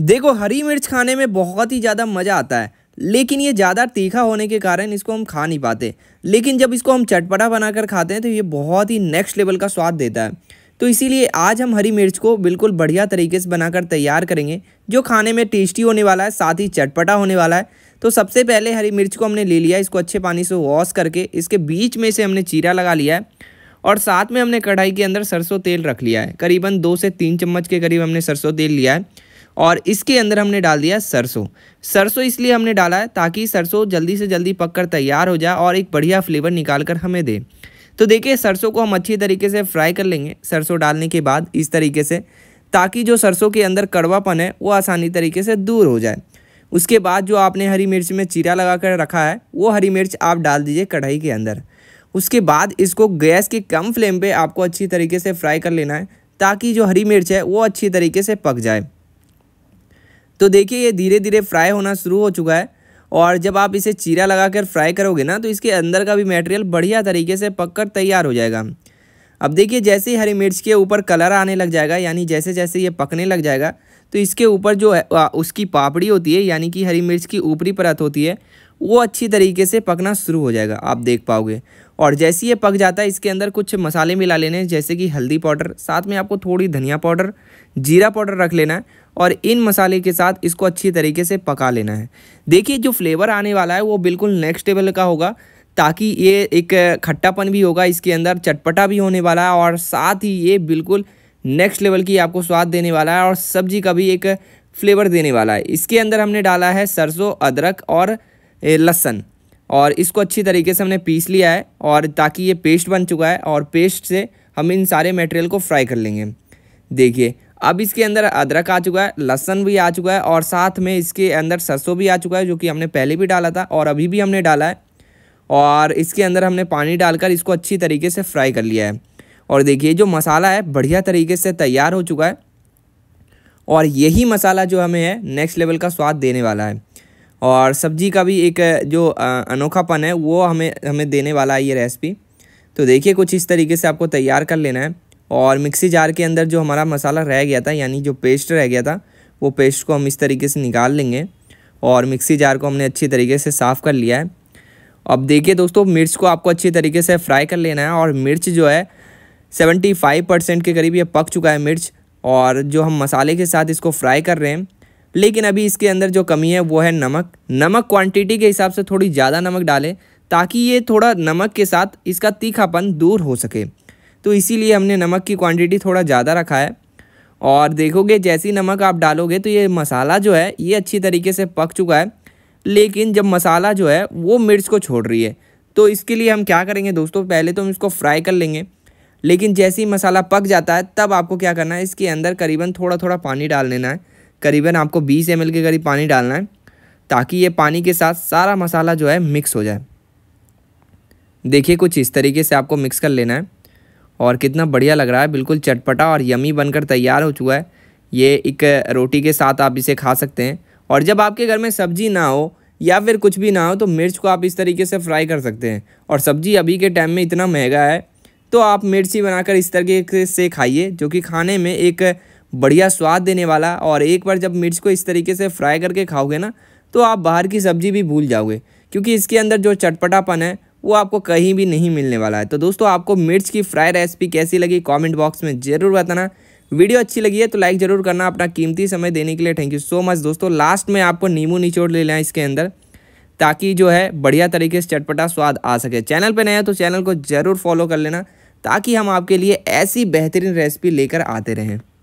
देखो हरी मिर्च खाने में बहुत ही ज़्यादा मज़ा आता है लेकिन ये ज़्यादा तीखा होने के कारण इसको हम खा नहीं पाते लेकिन जब इसको हम चटपटा बनाकर खाते हैं तो ये बहुत ही नेक्स्ट लेवल का स्वाद देता है तो इसीलिए आज हम हरी मिर्च को बिल्कुल बढ़िया तरीके से बनाकर तैयार करेंगे जो खाने में टेस्टी होने वाला है साथ ही चटपटा होने वाला है तो सबसे पहले हरी मिर्च को हमने ले लिया इसको अच्छे पानी से वॉश करके इसके बीच में से हमने चीरा लगा लिया है और साथ में हमने कढ़ाई के अंदर सरसों तेल रख लिया है करीबन दो से तीन चम्मच के करीब हमने सरसों तेल लिया है और इसके अंदर हमने डाल दिया सरसों सरसों इसलिए हमने डाला है ताकि सरसों जल्दी से जल्दी पककर तैयार हो जाए और एक बढ़िया फ्लेवर निकाल कर हमें दे तो देखिए सरसों को हम अच्छी तरीके से फ्राई कर लेंगे सरसों डालने के बाद इस तरीके से ताकि जो सरसों के अंदर कड़वापन है वो आसानी तरीके से दूर हो जाए उसके बाद जो आपने हरी मिर्च में चीरा लगा कर रखा है वो हरी मिर्च आप डाल दीजिए कढ़ाई के अंदर उसके बाद इसको गैस के कम फ्लेम पे आपको अच्छी तरीके से फ्राई कर लेना है ताकि जो हरी मिर्च है वो अच्छी तरीके से पक जाए तो देखिए ये धीरे धीरे फ्राई होना शुरू हो चुका है और जब आप इसे चीरा लगाकर फ्राई करोगे ना तो इसके अंदर का भी मटेरियल बढ़िया तरीके से पककर तैयार हो जाएगा अब देखिए जैसे ही हरी मिर्च के ऊपर कलर आने लग जाएगा यानी जैसे जैसे ये पकने लग जाएगा तो इसके ऊपर जो है उसकी पापड़ी होती है यानी कि हरी मिर्च की ऊपरी परत होती है वो अच्छी तरीके से पकना शुरू हो जाएगा आप देख पाओगे और जैसे ये पक जाता है इसके अंदर कुछ मसाले मिला लेने हैं जैसे कि हल्दी पाउडर साथ में आपको थोड़ी धनिया पाउडर जीरा पाउडर रख लेना है और इन मसाले के साथ इसको अच्छी तरीके से पका लेना है देखिए जो फ्लेवर आने वाला है वो बिल्कुल नेक्स्ट लेवल का होगा ताकि ये एक खट्टापन भी होगा इसके अंदर चटपटा भी होने वाला है और साथ ही ये बिल्कुल नेक्स्ट लेवल की आपको स्वाद देने वाला है और सब्जी का भी एक फ्लेवर देने वाला है इसके अंदर हमने डाला है सरसों अदरक और लहसन और इसको अच्छी तरीके से हमने पीस लिया है और ताकि ये पेस्ट बन चुका है और पेस्ट से हम इन सारे मटेरियल को फ्राई कर लेंगे देखिए अब इसके अंदर अदरक आ चुका है लहसन भी आ चुका है और साथ में इसके अंदर सरसों भी आ चुका है जो कि हमने पहले भी डाला था और अभी भी हमने डाला है और इसके अंदर हमने पानी डालकर इसको अच्छी तरीके से फ्राई कर लिया है और देखिए जो मसाला है बढ़िया तरीके से तैयार हो चुका है और यही मसाला जो हमें है नेक्स्ट लेवल का स्वाद देने वाला है और सब्जी का भी एक जो अनोखापन है वो हमें हमें देने वाला है ये रेसिपी तो देखिए कुछ इस तरीके से आपको तैयार कर लेना है और मिक्सी जार के अंदर जो हमारा मसाला रह गया था यानी जो पेस्ट रह गया था वो पेस्ट को हम इस तरीके से निकाल लेंगे और मिक्सी जार को हमने अच्छी तरीके से साफ़ कर लिया है अब देखिए दोस्तों मिर्च को आपको अच्छी तरीके से फ्राई कर लेना है और मिर्च जो है सेवेंटी फाइव परसेंट के करीब ये पक चुका है मिर्च और जो हम मसाले के साथ इसको फ्राई कर रहे हैं लेकिन अभी इसके अंदर जो कमी है वो है नमक नमक क्वांटिटी के हिसाब से थोड़ी ज़्यादा नमक डालें ताकि ये थोड़ा नमक के साथ इसका तीखापन दूर हो सके तो इसीलिए हमने नमक की क्वांटिटी थोड़ा ज़्यादा रखा है और देखोगे जैसी नमक आप डालोगे तो ये मसाला जो है ये अच्छी तरीके से पक चुका है लेकिन जब मसाला जो है वो मिर्च को छोड़ रही है तो इसके लिए हम क्या करेंगे दोस्तों पहले तो हम इसको फ्राई कर लेंगे लेकिन जैसे ही मसाला पक जाता है तब आपको क्या करना है इसके अंदर करीबन थोड़ा थोड़ा पानी डाल लेना है करीबन आपको 20 एम के करीब पानी डालना है ताकि ये पानी के साथ सारा मसाला जो है मिक्स हो जाए देखिए कुछ इस तरीके से आपको मिक्स कर लेना है और कितना बढ़िया लग रहा है बिल्कुल चटपटा और यमी बनकर तैयार हो चुका है ये एक रोटी के साथ आप इसे खा सकते हैं और जब आपके घर में सब्ज़ी ना हो या फिर कुछ भी ना हो तो मिर्च को आप इस तरीके से फ्राई कर सकते हैं और सब्ज़ी अभी के टाइम में इतना महंगा है तो आप मिर्ची बनाकर इस तरीके से खाइए जो कि खाने में एक बढ़िया स्वाद देने वाला और एक बार जब मिर्च को इस तरीके से फ्राई करके खाओगे ना तो आप बाहर की सब्ज़ी भी भूल जाओगे क्योंकि इसके अंदर जो चटपटापन है वो आपको कहीं भी नहीं मिलने वाला है तो दोस्तों आपको मिर्च की फ्राई रेसिपी कैसी लगी कमेंट बॉक्स में ज़रूर बताना वीडियो अच्छी लगी है तो लाइक ज़रूर करना अपना कीमती समय देने के लिए थैंक यू सो मच दोस्तों लास्ट में आपको नींबू निचोड़ ले लें इसके अंदर ताकि जो है बढ़िया तरीके से चटपटा स्वाद आ सके चैनल पर नया तो चैनल को ज़रूर फॉलो कर लेना ताकि हम आपके लिए ऐसी बेहतरीन रेसिपी लेकर आते रहें